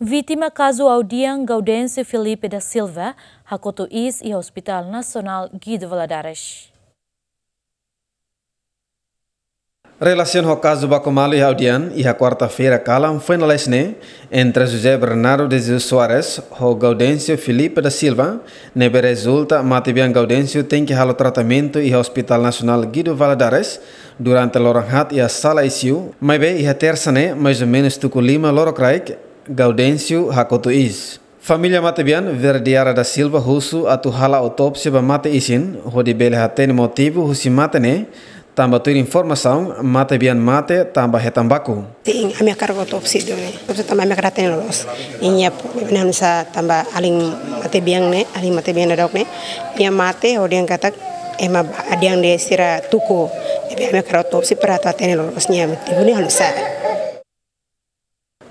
Vítima caso Audian Gaudense Felipe da Silva, Hakoto Is e Hospital Nacional Guido Valadares. Relação ao caso Bacomalo e Audian e a quarta-feira calam foi na lesne entre José Bernardo de Jesus Soares e Gaudêncio Felipe da Silva. Nebe resulta, Matibian Gaudêncio tem que ralo tratamento e Hospital Nacional Guido Valadares durante a Loranhat e a Sala ICU. Mas bem, e a terça, né, mais ou menos, Tuculima, Loro Craig, Gaudêncio Hakotuiz, Familia Matebian Verdiara da Silva atu hala autópsia ba mate isin, ho di bele hatene motivo husi ne tamba tuir informação, Matebian mate tamba hetambaku. Sim, a minha carga autópsia deu, né? Autópsia tamba a minha carga los. Inya, minha sa tamba aling Matebian, ne, Aling Matebian dok ne. Minha mate, ho dia katak, ema ada yang sira tuko, ebe a minha carga autópsia peratu hatene lolosnya, tibu nih halusa.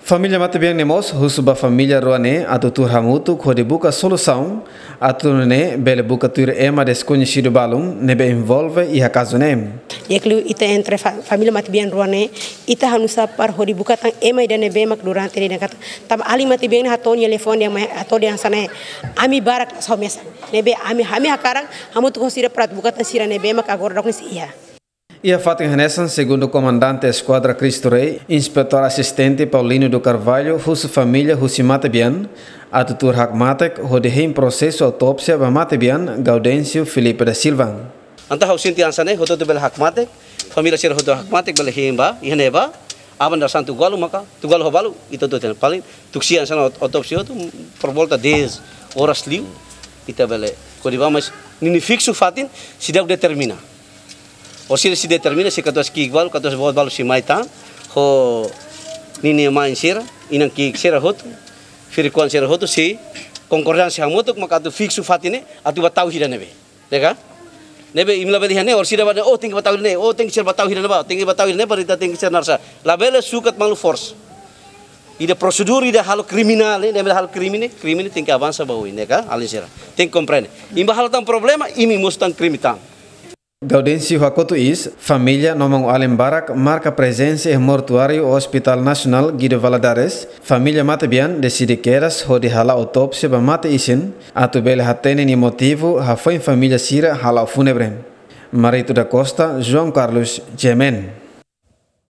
Familia mata biang nemos, husuba familia ruane, atau tur hamutu khode buka solo saung atau nene bele buka tur ema shiru balum, nebe involve iha acaso nem. Yeklu ya ita entre familia mata biang ruane, ita hanusa par hodi buka tang ema ida nebe mak durante ne kata. Tam ali mate bem haton telepon yang atau dia sana ami barak somesa. Nebe ami hami hakarang hamutu konsira prat buka tang sira nebe mak agor doknis iya. e a Fátima Renessan, segundo o comandante da Esquadra Cristo Rei, inspetor assistente Paulino do Carvalho, Russo Família Russimata Bian, a tutor Hakmatek, em Processo Autópsia Bamate Bian, Gaudêncio Felipe da Silva. Anta hausin ti ansane hoto tu bel Hakmatek, família ser hoto Hakmatek bel himba, ihneba, aban da santo maka, tu galu hobalu, ito tu ten palin, tuksi autópsia tu por volta 10 horas liu, ita bele, kodibam mas nini fixo fatin, sidak determina. si se determina se katos ki igual katos bot balu si mai tan ho nini main sir inan ki sira hot firi kon sira hot si konkordansi hamutuk maka tu fixu fatine atu batau hira nebe deka ya nebe imla bedi hane or daba oh tinggi batau ne oh tingi sir batau hira neba oh, tinggi batau hira neba rita tingi sir narsa Labela sukat malu force ida prosedur ida hal kriminal ini, ida hal krimine ini tinggi avansa bau ini ya kan alisira tinggi komprene imba hal tan problema imi mustang krimitan Gaudêncio Rakoto is família nomão Barak marca presensi e mortuário Hospital Nasional Guido Valadares. Mate Bian decide ho di hala autopsi ba mata isin atu bele hatene ni motivo ha foi família sira hala fúnebre. Marito da Costa, João Carlos Gemen.